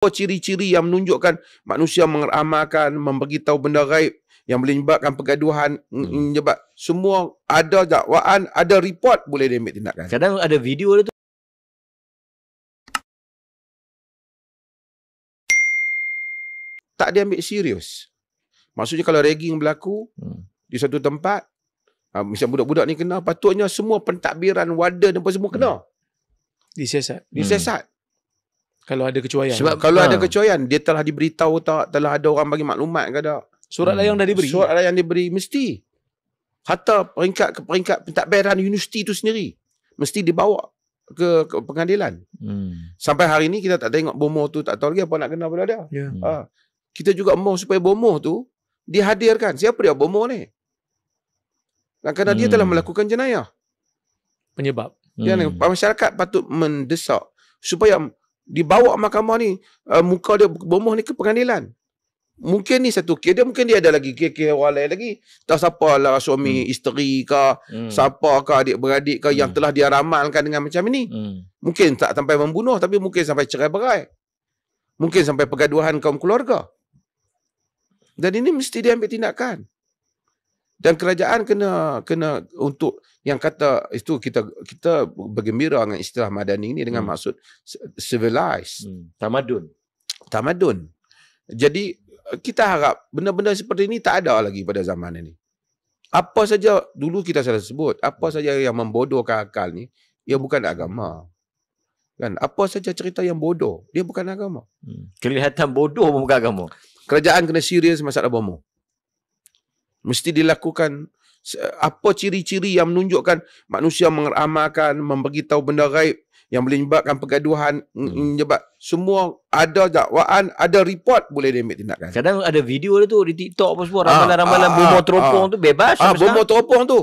apa ciri-ciri yang menunjukkan manusia mengeramalkan, memberi tahu benda gaib yang boleh menyebabkan pergaduhan, hmm. Mm, menyebab hmm. semua ada dakwaan, ada report boleh diambil tindakan. Kadang ada video dia tu. Tak diambil serius. Maksudnya kalau ragging berlaku hmm. di satu tempat, ah, misal budak-budak ni kena, patutnya semua pentadbiran, wadah dan semua kena. Hmm. Disiasat. Disiasat kalau ada kecuaian. Sebab ah. kalau ha. ada kecuaian, dia telah diberitahu tak, telah ada orang bagi maklumat ke tak. Surat hmm. layang dah diberi. Surat layang diberi mesti. Hatta peringkat ke peringkat pentadbiran lah universiti itu sendiri mesti dibawa ke, ke pengadilan. Hmm. Sampai hari ini kita tak tengok bomoh tu tak tahu lagi apa nak kena pada dia. Ya. Yeah. Hmm. Ha. Kita juga mahu supaya bomoh tu dihadirkan. Siapa dia bomoh ni? Dan kerana hmm. dia telah melakukan jenayah. Penyebab. hmm. masyarakat patut mendesak supaya dibawa mahkamah ni uh, muka dia bomoh ni ke pengadilan mungkin ni satu kes dia mungkin dia ada lagi kes-kes orang lain lagi tak siapa lah suami hmm. isteri ke hmm. siapa ke adik beradik ke hmm. yang telah dia ramalkan dengan macam ni hmm. mungkin tak sampai membunuh tapi mungkin sampai cerai-berai mungkin sampai pergaduhan kaum keluarga dan ini mesti dia ambil tindakan dan kerajaan kena kena untuk yang kata itu kita kita bergembira dengan istilah madani ini dengan hmm. maksud civilized hmm. tamadun tamadun jadi kita harap benda-benda seperti ini tak ada lagi pada zaman ini apa saja dulu kita sudah sebut apa hmm. saja yang membodohkan akal ni ia bukan agama kan apa saja cerita yang bodoh dia bukan agama hmm. kelihatan bodoh bukan agama kerajaan kena serius masalah bomoh mesti dilakukan apa ciri-ciri yang menunjukkan manusia mengeramalkan memberitahu benda gaib yang boleh menyebabkan pergaduhan mm, hmm. menyebab hmm. semua ada dakwaan ada report boleh diambil tindakan kadang ada video dia tu di TikTok apa semua ah, ramalan-ramalan ah, ha, ah, ha, bomo teropong ha, tu bebas Ah bomo teropong tu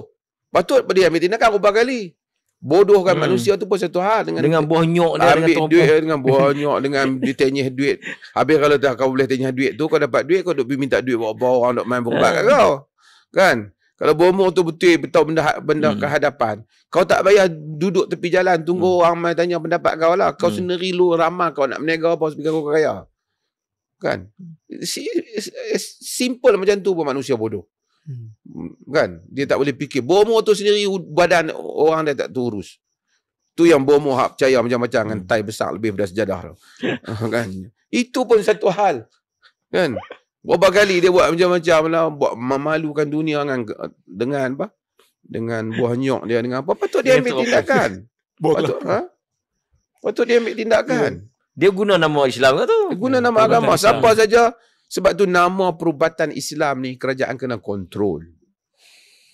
patut dia ambil tindakan berapa kali Bodoh kan hmm. manusia tu pun satu hal dengan dengan buah nyok dia ambil dengan duit eh, dengan buah nyok dengan ditenyih duit. Habis kalau dah kau boleh tenyih duit tu kau dapat duit kau duk minta duit buat bawa orang duk main hmm. berubat kat kau. Kan? Kalau bomoh tu betul betul benda ha-, benda hmm. kehadapan. Kau tak payah duduk tepi jalan tunggu hmm. orang main tanya pendapat kau lah. Kau hmm. sendiri lu ramah kau nak berniaga apa sebab kau kaya. Kan? Simple macam tu pun manusia bodoh. Hmm. Kan? Dia tak boleh fikir. Bomo tu sendiri badan orang dia tak turus. Tu yang bomo hak percaya macam-macam dengan hmm. tai besar lebih daripada sejadah tu. kan? Itu pun satu hal. Kan? Berapa kali dia buat macam-macam lah. Buat memalukan dunia dengan, dengan apa? Dengan buah nyok dia dengan apa. Patut dia ambil tindakan. Patut, ha? Patut dia ambil tindakan. Dia guna nama Islam ke tu? Dia guna nama agama. Siapa saja. Sebab tu nama perubatan Islam ni kerajaan kena kontrol.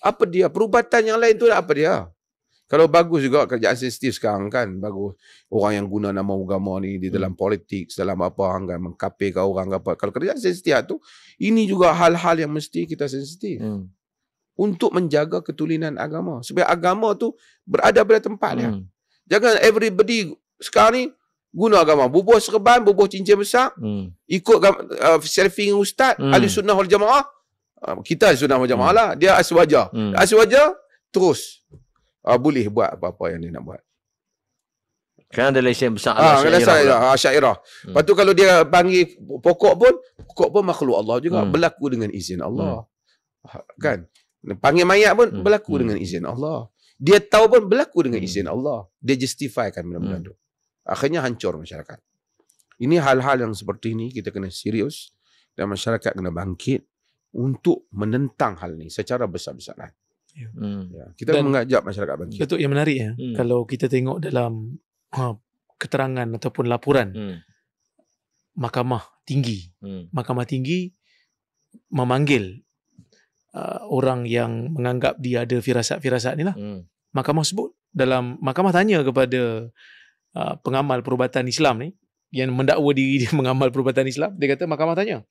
Apa dia? Perubatan yang lain tu apa dia? Kalau bagus juga kerajaan sensitif sekarang kan. Bagus. Orang yang guna nama agama ni di dalam hmm. politik, dalam apa orang kan mengkapirkan orang apa. Kalau kerajaan sensitif tu, ini juga hal-hal yang mesti kita sensitif. Hmm. Untuk menjaga ketulinan agama. Supaya agama tu berada pada tempatnya. Hmm. Jangan everybody sekarang ni guna agama bubuh serban bubuh cincin besar hmm. ikut uh, selfie dengan ustaz hmm. ahli sunnah wal jamaah uh, kita ahli sunnah wal jamaah hmm. lah dia aswaja hmm. aswaja terus uh, boleh buat apa-apa yang dia nak buat kan ada lesen besar ah, ala syairah lah, ah, syairah hmm. lepas tu kalau dia panggil pokok pun pokok pun makhluk Allah juga hmm. berlaku dengan izin Allah hmm. Ah, kan panggil mayat pun hmm. berlaku hmm. dengan izin Allah dia tahu pun berlaku dengan hmm. izin Allah dia justifikan benda-benda hmm akhirnya hancur masyarakat. Ini hal-hal yang seperti ini kita kena serius dan masyarakat kena bangkit untuk menentang hal ini secara besar-besaran. Ya. Hmm. Ya, kita dan mengajak masyarakat bangkit. Betul yang menarik ya. Hmm. Kalau kita tengok dalam ha, keterangan ataupun laporan hmm. Mahkamah Tinggi. Hmm. Mahkamah Tinggi memanggil uh, orang yang menganggap dia ada firasat-firasat inilah. Hmm. Mahkamah sebut dalam mahkamah tanya kepada Uh, pengamal perubatan Islam ni yang mendakwa diri dia mengamal perubatan Islam dia kata mahkamah tanya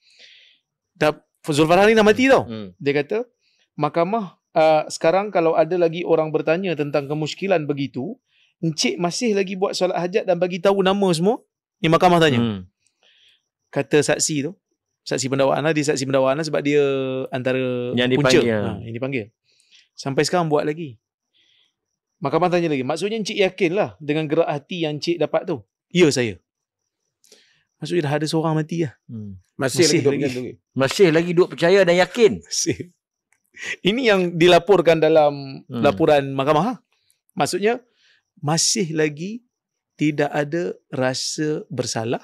Fuzul Zulfarah ni dah mati tau hmm. dia kata mahkamah uh, sekarang kalau ada lagi orang bertanya tentang kemuskilan begitu Encik masih lagi buat solat hajat dan bagi tahu nama semua ni mahkamah tanya hmm. kata saksi tu saksi pendakwa Ana lah, dia saksi pendakwa Ana lah sebab dia antara yang punca Ha, yang dipanggil sampai sekarang buat lagi Mahkamah tanya lagi, maksudnya encik lah dengan gerak hati yang encik dapat tu? Ya saya. Maksudnya dah ada seorang mati lah. Hmm. Masih, masih, lagi, lagi. masih lagi duduk percaya dan yakin. Masih. Ini yang dilaporkan dalam hmm. laporan mahkamah. Maksudnya, masih lagi tidak ada rasa bersalah.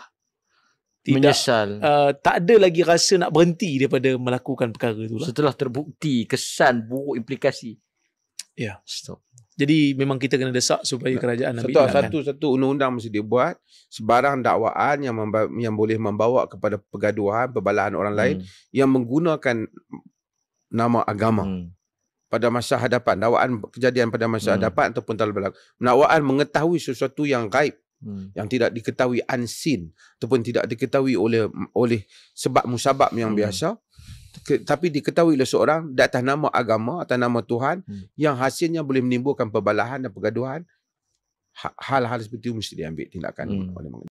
Tidak, Menyesal. Uh, tak ada lagi rasa nak berhenti daripada melakukan perkara itu. Setelah terbukti kesan buruk implikasi. Ya. Yeah. Stop. Jadi memang kita kena desak supaya kerajaan Nabi satu, satu satu undang-undang mesti dibuat sebarang dakwaan yang memba- yang boleh membawa kepada pergaduhan, perbalahan orang lain hmm. yang menggunakan nama agama. Hmm. Pada masa hadapan, dakwaan kejadian pada masa hmm. hadapan ataupun talab belakang. Dakwaan mengetahui sesuatu yang gaib, hmm. yang tidak diketahui unseen ataupun tidak diketahui oleh oleh sebab musabab yang hmm. biasa ke, tapi diketahui oleh seorang di atas nama agama atau nama Tuhan hmm. yang hasilnya boleh menimbulkan perbalahan dan pergaduhan ha, hal-hal seperti itu mesti diambil tindakan hmm. oleh